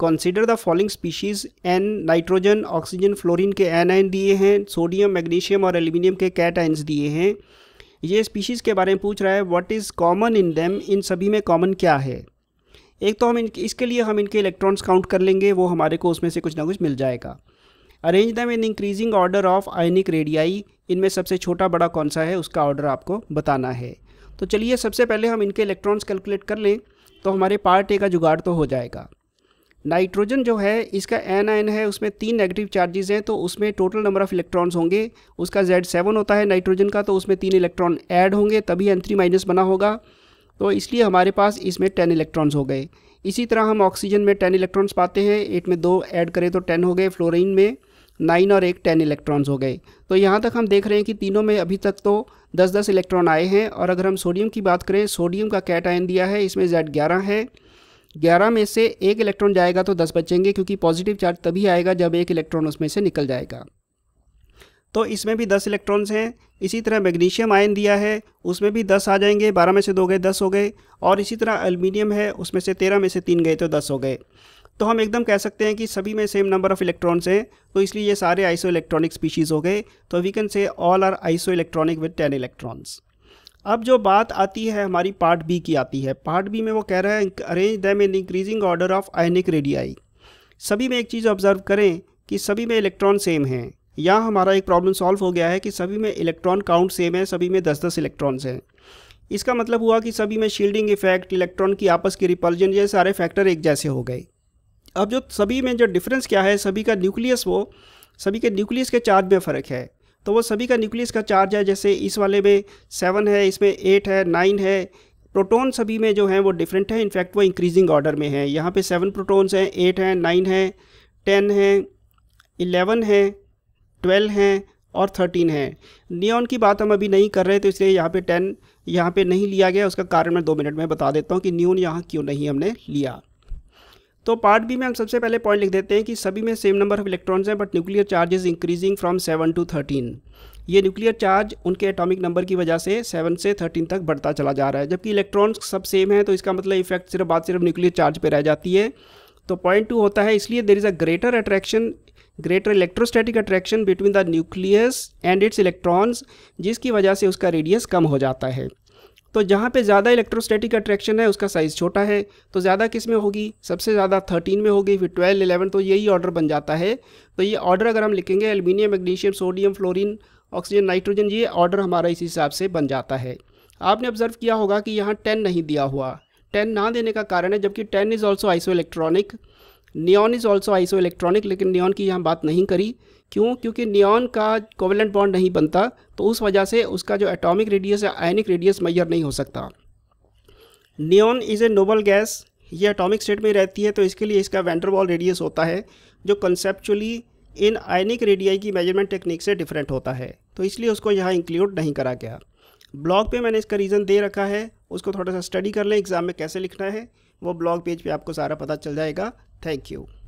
consider the following species N nitrogen oxygen fluorine के anion दिए हैं sodium magnesium और एल्यूमिनियम के कैट आइन्स दिए हैं ये स्पीशीज़ के बारे में पूछ रहा है what is common in them इन सभी में कॉमन क्या है एक तो हम इन इसके लिए हम इनके इलेक्ट्रॉन्स काउंट कर लेंगे वो हमारे को उसमें से कुछ ना कुछ मिल जाएगा arrange them in increasing order of ionic radii इनमें सबसे छोटा बड़ा कौन सा है उसका ऑर्डर आपको बताना है तो चलिए सबसे पहले हम इनके इलेक्ट्रॉन्स कैलकुलेट कर लें तो हमारे पार्ट ए का जुगाड़ तो हो जाएगा नाइट्रोजन जो है इसका एन आयन है उसमें तीन नेगेटिव चार्जेस हैं तो उसमें टोटल नंबर ऑफ़ इलेक्ट्रॉन्स होंगे उसका जेड सेवन होता है नाइट्रोजन का तो उसमें तीन इलेक्ट्रॉन ऐड होंगे तभी एन थ्री माइनस बना होगा तो इसलिए हमारे पास इसमें टेन इलेक्ट्रॉन्स हो गए इसी तरह हम ऑक्सीजन में टेन इलेक्ट्रॉन्स पाते हैं एट में दो ऐड करें तो टेन हो गए फ्लोरिन में नाइन और एक टेन इलेक्ट्रॉन्स हो गए तो यहाँ तक हम देख रहे हैं कि तीनों में अभी तक तो दस दस इलेक्ट्रॉन आए हैं और अगर हम सोडियम की बात करें सोडियम का कैट आयन दिया है इसमें जेड ग्यारह है ग्यारह में से एक इलेक्ट्रॉन जाएगा तो दस बचेंगे क्योंकि पॉजिटिव चार्ज तभी आएगा जब एक इलेक्ट्रॉन उसमें से निकल जाएगा तो इसमें भी दस इलेक्ट्रॉन्स हैं इसी तरह मैग्नीशियम आयन दिया है उसमें भी दस आ जाएंगे बारह में से दो गए दस हो गए और इसी तरह अल्मीनियम है उसमें से तेरह में से तीन गए तो दस हो गए तो हम एकदम कह सकते हैं कि सभी में सेम नंबर ऑफ़ इलेक्ट्रॉन्स हैं तो इसलिए ये सारे आइसो इलेक्ट्रॉनिक स्पीशीज़ हो गए तो we can say all are isoelectronic with ten electrons अब जो बात आती है हमारी पार्ट बी की आती है पार्ट बी में वो कह रहा है arrange them in increasing order of ionic radii सभी में एक चीज़ ऑब्जर्व करें कि सभी में इलेक्ट्रॉन सेम हैं यहाँ हमारा एक प्रॉब्लम सॉल्व हो गया है कि सभी में इलेक्ट्रॉन काउंट सेम है सभी में दस दस इलेक्ट्रॉन्स हैं इसका मतलब हुआ कि सभी में शील्डिंग इफेक्ट इलेक्ट्रॉन की आपस की रिपल्जन ये सारे फैक्टर एक जैसे हो गए अब जो सभी में जो डिफरेंस क्या है सभी का न्यूक्लियस वो सभी के न्यूक्लियस के चार्ज में फ़र्क है तो वो सभी का न्यूक्लियस का चार्ज है जैसे इस वाले में सेवन है इसमें एट है नाइन है प्रोटोन सभी में जो हैं वो डिफरेंट है इनफैक्ट वो इंक्रीजिंग ऑर्डर में है यहाँ पे सेवन प्रोटोन्स हैं एट हैं नाइन हैं टेन हैं इलेवन हैं ट्वेल्व हैं और थर्टीन है नियॉन की बात हम अभी नहीं कर रहे तो इसलिए यहाँ पे टेन यहाँ पे नहीं लिया गया उसका कारण मैं दो मिनट में बता देता हूँ कि न्यून यहाँ क्यों नहीं हमने लिया तो पार्ट बी में हम सबसे पहले पॉइंट लिख देते हैं कि सभी में सेम नंबर ऑफ इलेक्ट्रॉन्स हैं but nuclear charge is increasing from seven to thirteen ये न्यूक्लियर चार्ज उनके एटॉमिक नंबर की वजह से सेवन से थर्टीन तक बढ़ता चला जा रहा है जबकि इलेक्ट्रॉन्स सब सेम है तो इसका मतलब इफेक्ट सिर्फ बात सिर्फ न्यूक्लियर चार्ज पर रह जाती है तो पॉइंट टू होता है इसलिए there is a greater attraction greater electrostatic attraction between the nucleus and its electrons जिसकी वजह से उसका रेडियस कम हो जाता है तो जहाँ पे ज़्यादा इलेक्ट्रोस्टैटिक अट्रैक्शन है उसका साइज़ छोटा है तो ज़्यादा किस में होगी सबसे ज़्यादा थर्टीन में होगी फिर ट्वेल्व इलेवन तो यही ऑर्डर बन जाता है तो ये ऑर्डर अगर हम लिखेंगे aluminium magnesium sodium fluorine oxygen nitrogen ये ऑर्डर हमारा इस हिसाब से बन जाता है आपने ऑब्जर्व किया होगा कि यहाँ टेन नहीं दिया हुआ टेन ना देने का कारण है जबकि ten is also isoelectronic neon is also isoelectronic लेकिन नियॉन की यहाँ बात नहीं करी क्यों क्योंकि नियॉन का कोवलेंट बॉन्ड नहीं बनता तो उस वजह से उसका जो एटॉमिक रेडियस या आयनिक रेडियस मैयर नहीं हो सकता neon is a noble gas ये एटॉमिक स्टेट में रहती है तो इसके लिए इसका वेंटरबॉल रेडियस होता है जो कंसेप्चुअली इन आयनिक रेडियाई की मेजरमेंट टेक्निक से डिफरेंट होता है तो इसलिए उसको यहाँ इंक्लूड नहीं करा गया ब्लॉग पे मैंने इसका रीज़न दे रखा है उसको थोड़ा सा स्टडी कर लें एग्ज़ाम में कैसे लिखना है वो ब्लॉग पेज पे आपको सारा पता चल जाएगा थैंक यू